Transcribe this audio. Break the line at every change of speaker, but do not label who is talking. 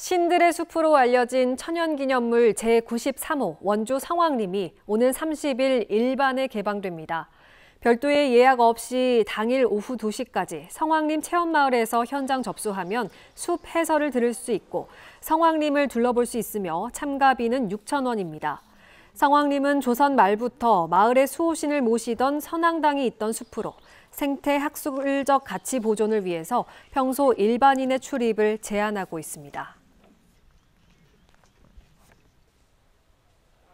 신들의 숲으로 알려진 천연기념물 제93호 원주 상황림이 오는 30일 일반에 개방됩니다. 별도의 예약 없이 당일 오후 2시까지 성황림 체험마을에서 현장 접수하면 숲 해설을 들을 수 있고 성황림을 둘러볼 수 있으며 참가비는 6천원입니다 성황림은 조선 말부터 마을의 수호신을 모시던 선왕당이 있던 숲으로 생태 학술적 가치 보존을 위해서 평소 일반인의 출입을 제한하고 있습니다.